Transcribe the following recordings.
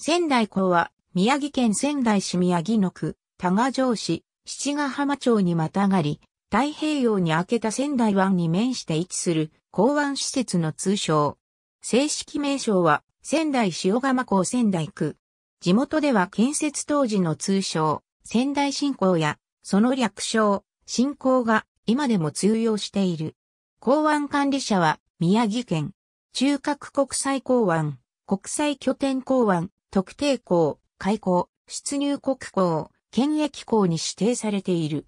仙台港は、宮城県仙台市宮城野区、多賀城市、七ヶ浜町にまたがり、太平洋に明けた仙台湾に面して位置する港湾施設の通称。正式名称は、仙台塩釜港仙台区。地元では建設当時の通称、仙台振興や、その略称、振興が今でも通用している。港湾管理者は、宮城県、中核国際港湾、国際拠点港湾、特定校、開校、出入国校、検疫校に指定されている。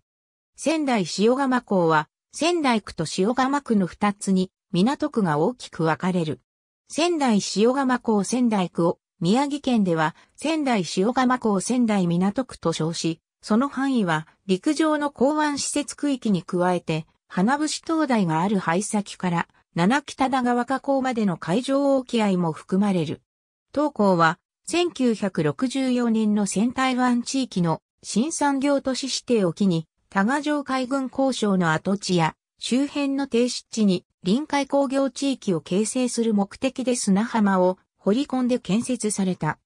仙台塩釜港は、仙台区と塩釜区の二つに、港区が大きく分かれる。仙台塩釜港仙台区を、宮城県では、仙台塩釜港仙台港区と称し、その範囲は、陸上の港湾施設区域に加えて、花伏灯台がある廃先から、七北田川河口までの海上沖合も含まれる。当校は、1964年の先台湾地域の新産業都市指定を機に、多賀城海軍交渉の跡地や周辺の停止地に臨海工業地域を形成する目的で砂浜を掘り込んで建設された。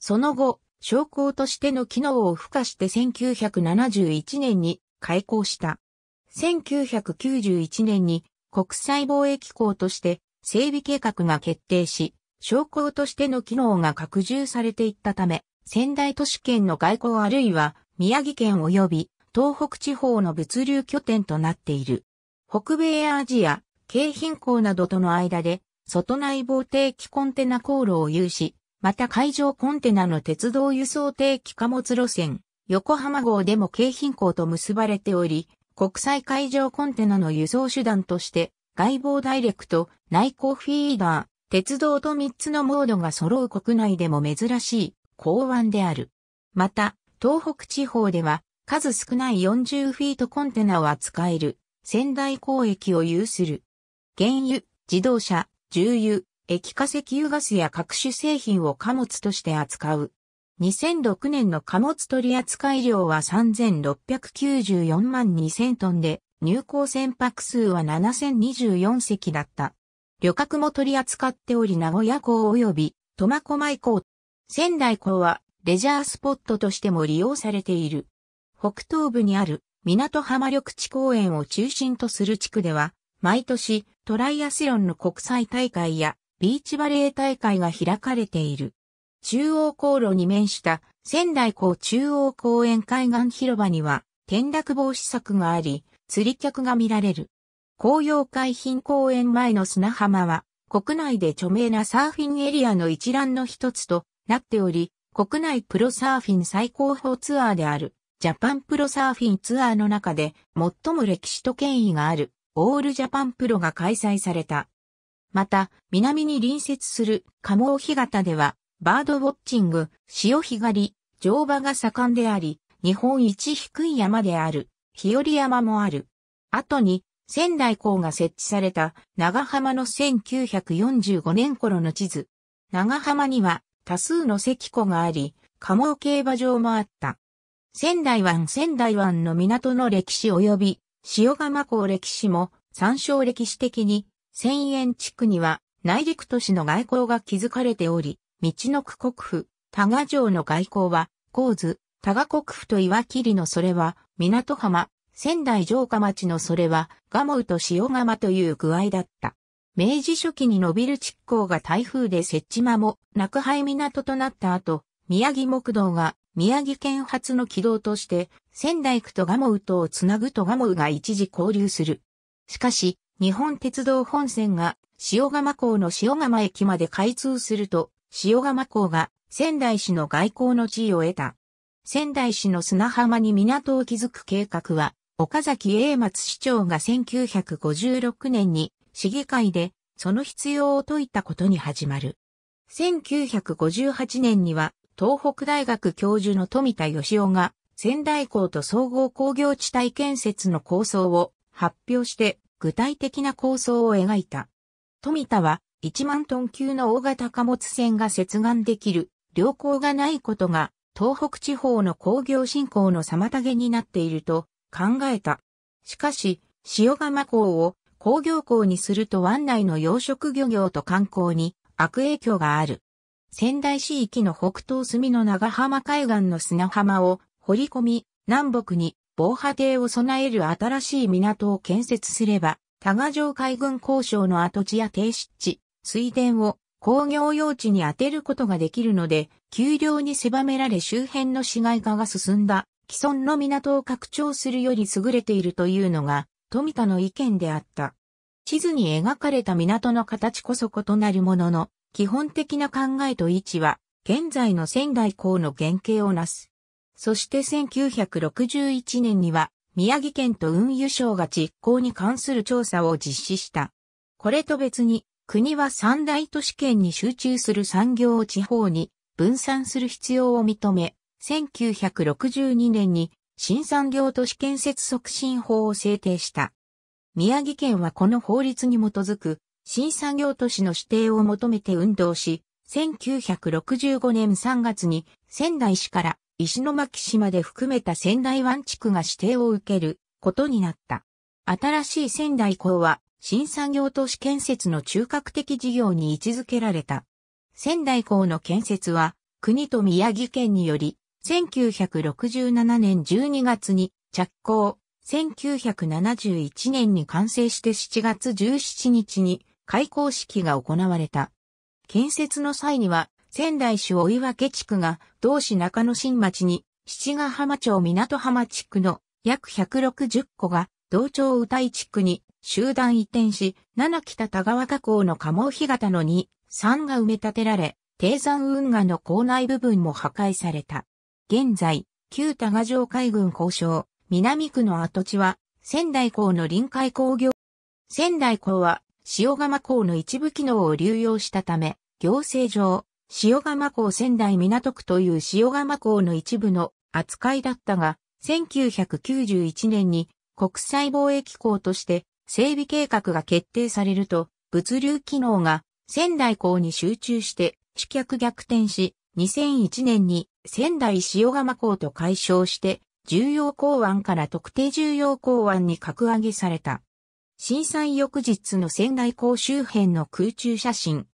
その後、商工としての機能を付加して1971年に開港した。1991年に国際貿易港として整備計画が決定し、商工としての機能が拡充されていったため、仙台都市圏の外交あるいは宮城県及び東北地方の物流拠点となっている。北米アジア、京浜港などとの間で、外内貿定期コンテナ航路を有し、また海上コンテナの鉄道輸送定期貨物路線、横浜号でも京浜港と結ばれており、国際海上コンテナの輸送手段として、外防ダイレクト、内航フィーダー、鉄道と3つのモードが揃う国内でも珍しい港湾である。また、東北地方では数少ない40フィートコンテナを扱える仙台港駅を有する。原油、自動車、重油、液化石油ガスや各種製品を貨物として扱う。2006年の貨物取扱量は3694万2000トンで、入港船舶数は7024隻だった。旅客も取り扱っており名古屋港及び苫小牧港。仙台港はレジャースポットとしても利用されている。北東部にある港浜緑地公園を中心とする地区では、毎年トライアスロンの国際大会やビーチバレー大会が開かれている。中央航路に面した仙台港中央公園海岸広場には転落防止策があり、釣り客が見られる。紅葉海浜公園前の砂浜は、国内で著名なサーフィンエリアの一覧の一つとなっており、国内プロサーフィン最高峰ツアーである、ジャパンプロサーフィンツアーの中で最も歴史と権威がある、オールジャパンプロが開催された。また、南に隣接する鴨尾干潟では、バードウォッチング、潮干狩り、乗馬が盛んであり、日本一低い山である、日和山もある。後に、仙台港が設置された長浜の1945年頃の地図。長浜には多数の石湖があり、鴨競馬場もあった。仙台湾仙台湾の港の歴史及び塩釜港歴史も参照歴史的に、千円地区には内陸都市の外交が築かれており、道の区国府、多賀城の外交は、構図、多賀国府と岩切のそれは、港浜、仙台城下町のそれは、ガモウと塩釜という具合だった。明治初期に伸びる築港が台風で設置間も、く、廃港となった後、宮城木道が宮城県発の軌道として、仙台区とガモウとをつなぐとガモウが一時交流する。しかし、日本鉄道本線が塩釜港の塩釜駅まで開通すると、塩釜港が仙台市の外交の地位を得た。仙台市の砂浜に港を築く計画は、岡崎英松市長が1956年に市議会でその必要を説いたことに始まる。1958年には東北大学教授の富田義夫が仙台港と総合工業地帯建設の構想を発表して具体的な構想を描いた。富田は1万トン級の大型貨物船が接岸できる良好がないことが東北地方の工業振興の妨げになっていると考えた。しかし、塩釜港を工業港にすると湾内の養殖漁業と観光に悪影響がある。仙台市域の北東隅の長浜海岸の砂浜を掘り込み、南北に防波堤を備える新しい港を建設すれば、多賀城海軍交渉の跡地や低湿地、水田を工業用地に当てることができるので、丘陵に狭められ周辺の市街化が進んだ既存の港を拡張するより優れているというのが、富田の意見であった。地図に描かれた港の形こそ異なるものの、基本的な考えと位置は、現在の仙台港の原型をなす。そして1961年には、宮城県と運輸省が実行に関する調査を実施した。これと別に、国は三大都市圏に集中する産業を地方に分散する必要を認め、1962年に新産業都市建設促進法を制定した。宮城県はこの法律に基づく新産業都市の指定を求めて運動し、1965年3月に仙台市から石巻市まで含めた仙台湾地区が指定を受けることになった。新しい仙台港は新産業都市建設の中核的事業に位置づけられた。仙台港の建設は国と宮城県により1967年12月に着工、1971年に完成して7月17日に開校式が行われた。建設の際には、仙台市追分地区が同市中野新町に、七ヶ浜町港浜地区の約160個が同町宇多地区に集団移転し、七北田川河口の鴨干潟の2、3が埋め立てられ、低山運河の構内部分も破壊された。現在、旧多賀城海軍交渉、南区の跡地は、仙台港の臨海工業。仙台港は、塩釜港の一部機能を流用したため、行政上、塩釜港仙台港区という塩釜港の一部の扱いだったが、1991年に国際貿易港として整備計画が決定されると、物流機能が仙台港に集中して、主客逆転し、2001年に仙台塩釜港と解消して、重要港湾から特定重要港湾に格上げされた。震災翌日の仙台港周辺の空中写真。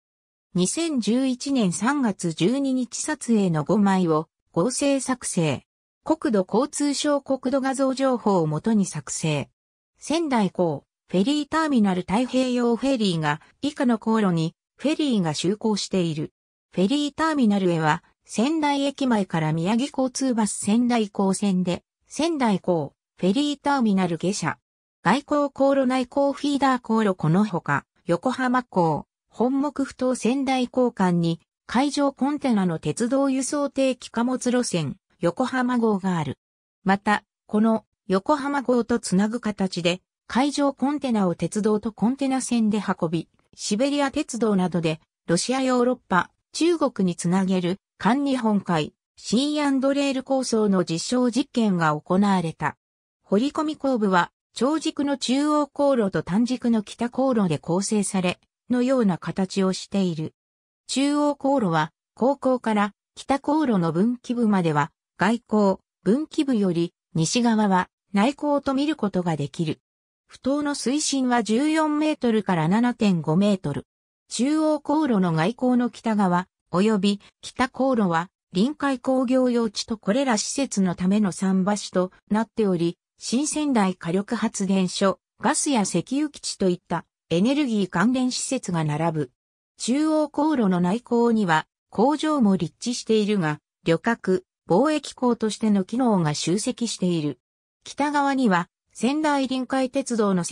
2011年3月12日撮影の5枚を合成作成。国土交通省国土画像情報をもとに作成。仙台港、フェリーターミナル太平洋フェリーが以下の航路にフェリーが就航している。フェリーターミナルへは仙台駅前から宮城交通バス仙台港線で、仙台港、フェリーターミナル下車。外港航路内港フィーダー航路このほか、横浜港、本木不当仙台港間に、海上コンテナの鉄道輸送定期貨物路線、横浜号がある。また、この横浜号とつなぐ形で、海上コンテナを鉄道とコンテナ船で運び、シベリア鉄道などで、ロシアヨーロッパ、中国につなげる韓日本海、シーレール構想の実証実験が行われた。掘り込み工部は、長軸の中央航路と短軸の北航路で構成され、のような形をしている。中央航路は、高校から北航路の分岐部までは、外交、分岐部より西側は内港と見ることができる。不当の水深は14メートルから7.5メートル。中央航路の外航の北側、及び北航路は臨海工業用地とこれら施設のための桟橋となっており、新仙台火力発電所、ガスや石油基地といったエネルギー関連施設が並ぶ。中央航路の内港には工場も立地しているが、旅客、貿易港としての機能が集積している。北側には仙台臨海鉄道の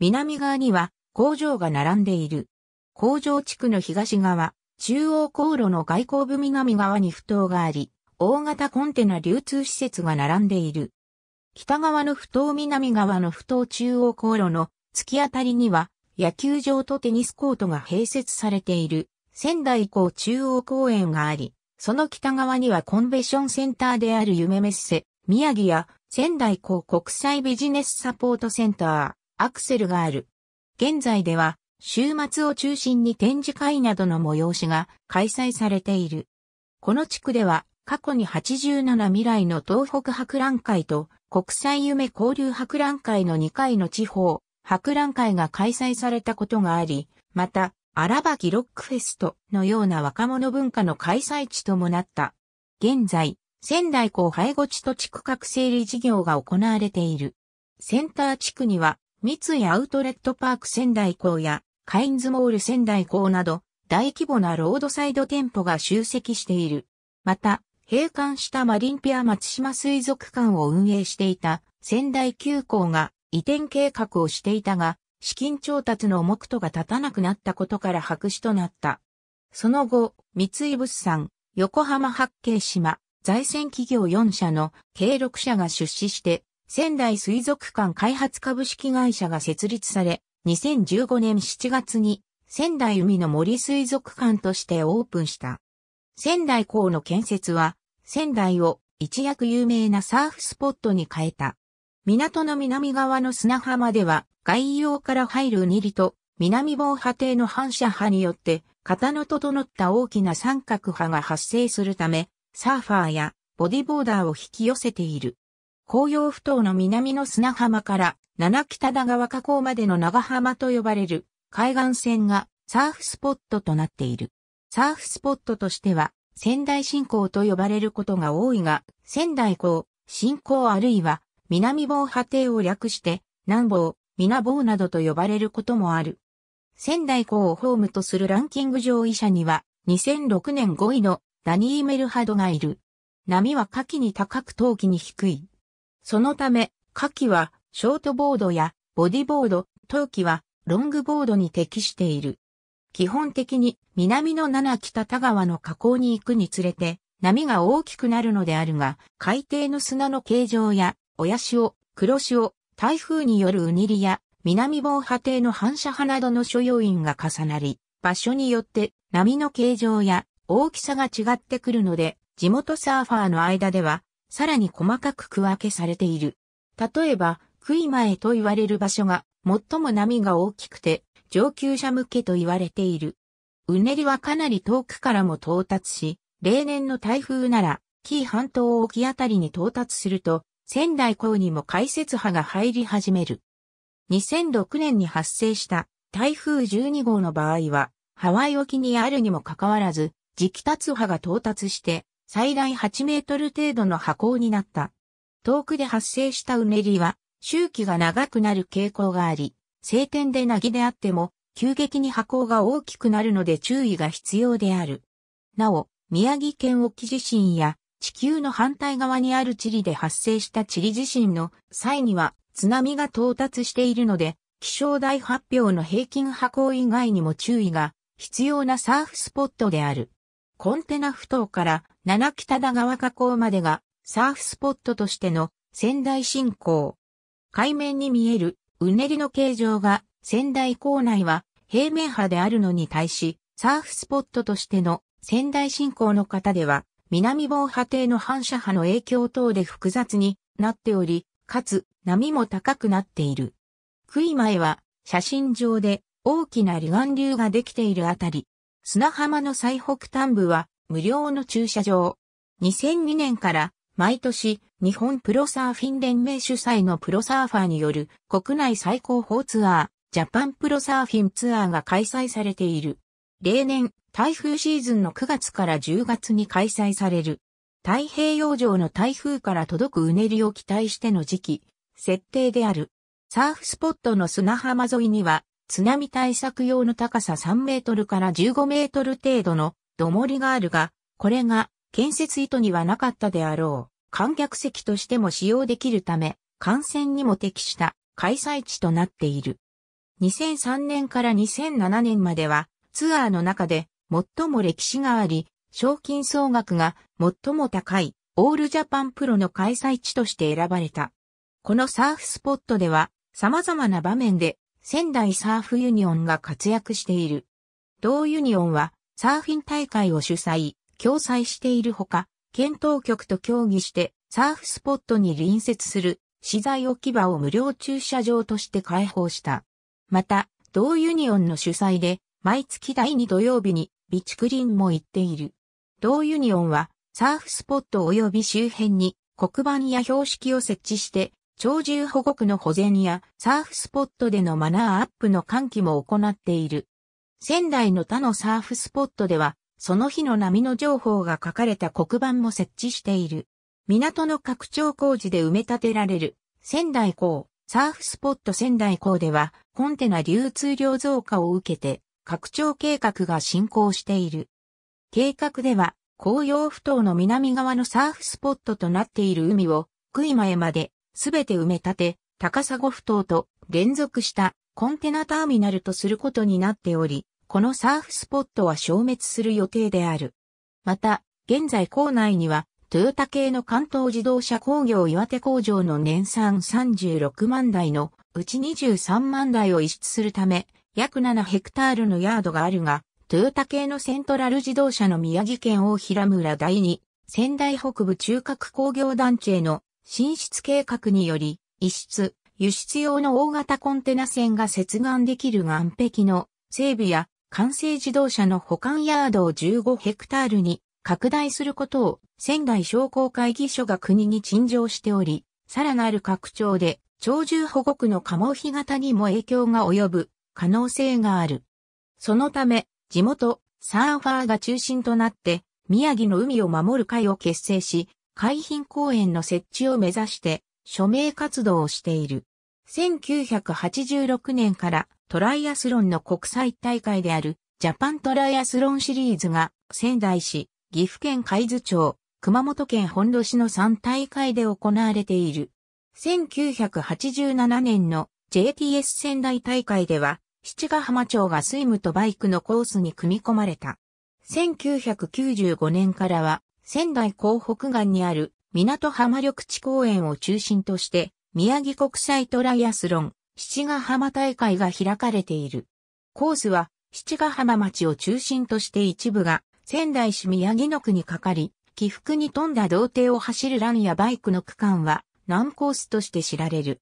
南側には工場が並んでいる。工場地区の東側、中央航路の外交部南側に埠頭があり、大型コンテナ流通施設が並んでいる。北側の埠頭南側の埠頭中央航路の突き当たりには野球場とテニスコートが併設されている仙台港中央公園があり、その北側にはコンベションセンターである夢メッセ、宮城や仙台港国際ビジネスサポートセンター、アクセルがある。現在では週末を中心に展示会などの催しが開催されている。この地区では過去に87未来の東北博覧会と国際夢交流博覧会の2回の地方博覧会が開催されたことがあり、また、荒垣ロックフェストのような若者文化の開催地ともなった。現在、仙台港廃後地と地区各整理事業が行われている。センター地区には三井アウトレットパーク仙台港やカインズモール仙台港など大規模なロードサイド店舗が集積している。また、閉館したマリンピア松島水族館を運営していた仙台急行が移転計画をしていたが、資金調達の目途が立たなくなったことから白紙となった。その後、三井物産、横浜八景島、財政企業4社の計6社が出資して仙台水族館開発株式会社が設立され、2015年7月に仙台海の森水族館としてオープンした。仙台港の建設は、仙台を一躍有名なサーフスポットに変えた。港の南側の砂浜では、外洋から入るうにりと、南防波堤の反射波によって、型の整った大きな三角波が発生するため、サーファーやボディボーダーを引き寄せている。紅葉不頭の南の砂浜から七北田川河口までの長浜と呼ばれる海岸線がサーフスポットとなっている。サーフスポットとしては仙台新港と呼ばれることが多いが、仙台港、新港あるいは南防波堤を略して南防、南防などと呼ばれることもある。仙台港をホームとするランキング上位者には2006年5位のダニー・メルハドがいる。波は下記に高く冬季に低い。そのため、夏季はショートボードやボディボード、冬季はロングボードに適している。基本的に南の七北田川の河口に行くにつれて波が大きくなるのであるが、海底の砂の形状や親潮、黒潮、台風によるうにりや南防波堤の反射波などの所要因が重なり、場所によって波の形状や大きさが違ってくるので、地元サーファーの間ではさらに細かく区分けされている。例えば、クイマエと言われる場所が最も波が大きくて上級者向けと言われている。うねりはかなり遠くからも到達し、例年の台風なら、紀伊半島沖あたりに到達すると、仙台港にも解説波が入り始める。2006年に発生した台風12号の場合は、ハワイ沖にあるにもかかわらず、磁気達波が到達して、最大8メートル程度の波高になった。遠くで発生したうねりは、周期が長くなる傾向があり、晴天でなぎであっても、急激に波高が大きくなるので注意が必要である。なお、宮城県沖地震や地球の反対側にある地理で発生した地理地震の際には津波が到達しているので、気象台発表の平均波高以外にも注意が必要なサーフスポットである。コンテナ埠頭から七北田川河口までがサーフスポットとしての仙台振興。海面に見えるうねりの形状が仙台港内は平面派であるのに対し、サーフスポットとしての仙台振興の方では南防波堤の反射波の影響等で複雑になっており、かつ波も高くなっている。杭前は写真上で大きな離岸流ができているあたり、砂浜の最北端部は無料の駐車場。2002年から毎年日本プロサーフィン連盟主催のプロサーファーによる国内最高峰ツアー、ジャパンプロサーフィンツアーが開催されている。例年、台風シーズンの9月から10月に開催される。太平洋上の台風から届くうねりを期待しての時期、設定である。サーフスポットの砂浜沿いには、津波対策用の高さ3メートルから15メートル程度の土盛りがあるが、これが建設意図にはなかったであろう。観客席としても使用できるため、観戦にも適した開催地となっている。2003年から2007年まではツアーの中で最も歴史があり、賞金総額が最も高いオールジャパンプロの開催地として選ばれた。このサーフスポットでは様々な場面で仙台サーフユニオンが活躍している。同ユニオンはサーフィン大会を主催、共催しているほか、県当局と協議して、サーフスポットに隣接する資材置き場を無料駐車場として開放した。また、同ユニオンの主催で、毎月第2土曜日にビチクリンも行っている。同ユニオンは、サーフスポット及び周辺に黒板や標識を設置して、鳥獣保護区の保全やサーフスポットでのマナーアップの喚起も行っている。仙台の他のサーフスポットでは、その日の波の情報が書かれた黒板も設置している。港の拡張工事で埋め立てられる仙台港、サーフスポット仙台港では、コンテナ流通量増加を受けて、拡張計画が進行している。計画では、紅葉不頭の南側のサーフスポットとなっている海を、福井前まで、すべて埋め立て、高砂不頭と連続したコンテナターミナルとすることになっており、このサーフスポットは消滅する予定である。また、現在校内には、トヨタ系の関東自動車工業岩手工場の年産36万台のうち23万台を移出するため、約7ヘクタールのヤードがあるが、トヨタ系のセントラル自動車の宮城県大平村第二、仙台北部中核工業団地への進出計画により、移出、輸出用の大型コンテナ船が接岸できる岸壁の整備や完成自動車の保管ヤードを15ヘクタールに拡大することを仙台商工会議所が国に陳情しており、さらなる拡張で鳥獣保護区の加茂干潟にも影響が及ぶ可能性がある。そのため、地元、サーファーが中心となって、宮城の海を守る会を結成し、海浜公園の設置を目指して、署名活動をしている。1986年からトライアスロンの国際大会であるジャパントライアスロンシリーズが仙台市、岐阜県海津町、熊本県本土市の3大会で行われている。1987年の JTS 仙台大会では、七ヶ浜町がスイムとバイクのコースに組み込まれた。1995年からは、仙台港北岸にある港浜緑地公園を中心として、宮城国際トライアスロン七ヶ浜大会が開かれている。コースは、七ヶ浜町を中心として一部が、仙台市宮城野区にかかり、起伏に富んだ童貞を走るランやバイクの区間は、難コースとして知られる。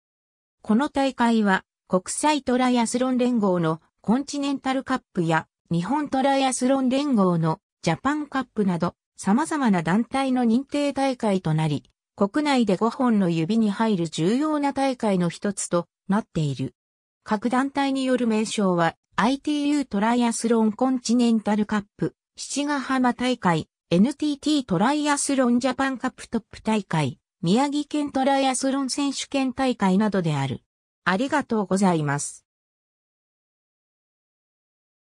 この大会は、国際トライアスロン連合のコンチネンタルカップや、日本トライアスロン連合のジャパンカップなど、様々な団体の認定大会となり、国内で5本の指に入る重要な大会の一つとなっている。各団体による名称は ITU トライアスロンコンチネンタルカップ、七ヶ浜大会、NTT トライアスロンジャパンカップトップ大会、宮城県トライアスロン選手権大会などである。ありがとうございます。